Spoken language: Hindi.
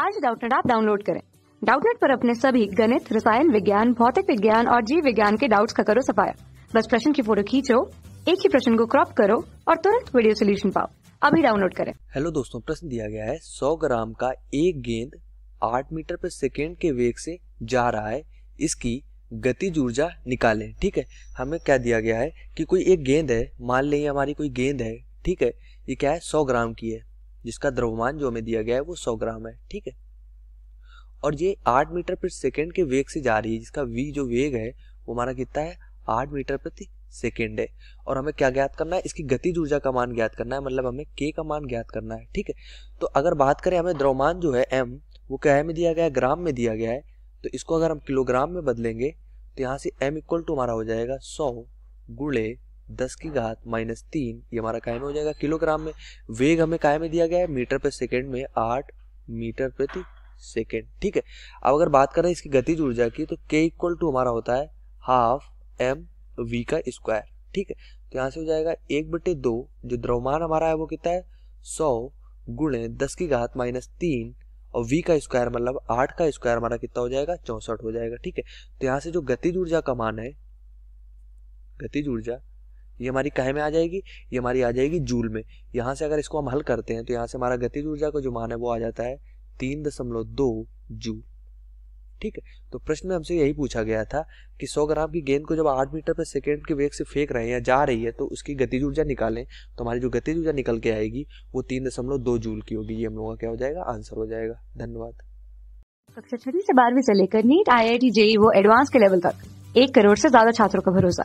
आज डाउटनेट आप डाउनलोड करें डाउटनेट पर अपने सभी गणित रसायन विज्ञान भौतिक विज्ञान और जीव विज्ञान के डाउट्स का करो सफाया बस प्रश्न की फोटो खींचो एक ही प्रश्न को क्रॉप करो और तुरंत वीडियो सोल्यूशन पाओ अभी डाउनलोड करें हेलो दोस्तों प्रश्न दिया गया है सौ ग्राम का एक गेंद आठ मीटर पर सेकेंड के वेग से जा रहा है इसकी गति ऊर्जा निकालें ठीक है हमें क्या दिया गया है कि कोई एक गेंद है मान लें हमारी कोई गेंद है ठीक है ये क्या है सौ ग्राम की है जिसका द्रव्यमान जो हमें दिया गया है वो सौ ग्राम है ठीक है और ये आठ मीटर प्रति सेकेंड के वेग से जा रही है जिसका वी जो वेग है वो हमारा कितना है आठ मीटर प्रति सेकेंड है और हमें क्या ज्ञात करना है इसकी गति ऊर्जा का मान ज्ञात करना है मतलब हमें के का मान ज्ञात करना है ठीक है तो अगर बात करें हमें द्रव्यमान जो है एम वो क्या में दिया गया है ग्राम में दिया गया है तो इसको अगर हम किलोग्राम में बदलेंगे तो यहाँ से एम इक्वल टू हमारा हो जाएगा सौ गुड़े दस की घात माइनस तीन ये हमारा कायम हो जाएगा किलोग्राम में वेग हमें कायम में दिया गया है मीटर पर सेकेंड में आठ मीटर प्रति सेकेंड ठीक है अब अगर बात करें इसकी गति ऊर्जा की तो के इक्वल टू हमारा होता है हाफ एम वी का स्क्वायर ठीक है तो यहाँ से हो जाएगा एक बटे दो जो द्रव्यमान हमारा है वो कितना है सौ गुणे दस की घात माइनस तीन और वी का स्क्वायर मतलब आठ का स्क्वायर हमारा कितना हो जाएगा चौसठ हो जाएगा ठीक है तो यहाँ से जो गति ऊर्जा का मान है गति ऊर्जा ये हमारी कहे में आ जाएगी ये हमारी आ जाएगी जूल में यहाँ से अगर इसको हम हल करते हैं तो यहाँ से हमारा गतिज ऊर्जा का जो मान है वो आ जाता है तीन दशमलव दो जूल ठीक है तो प्रश्न में हमसे यही पूछा गया था कि 100 ग्राम की गेंद को जब 8 मीटर पर सेकेंड के वेग से फेंक रहे हैं या जा रही है तो उसकी गतिज ऊर्जा निकालें तो हमारी जो गतिज ऊर्जा निकल के आएगी वो तीन दशमलव दो जूल की होगी ये हम लोगों का क्या हो जाएगा आंसर हो जाएगा धन्यवाद कक्षा छठी से बारहवीं से लेकर NEET I I T JEE वो एडवांस के लेवल तक एक करोड़ से ज्यादा छात्रों का भरोसा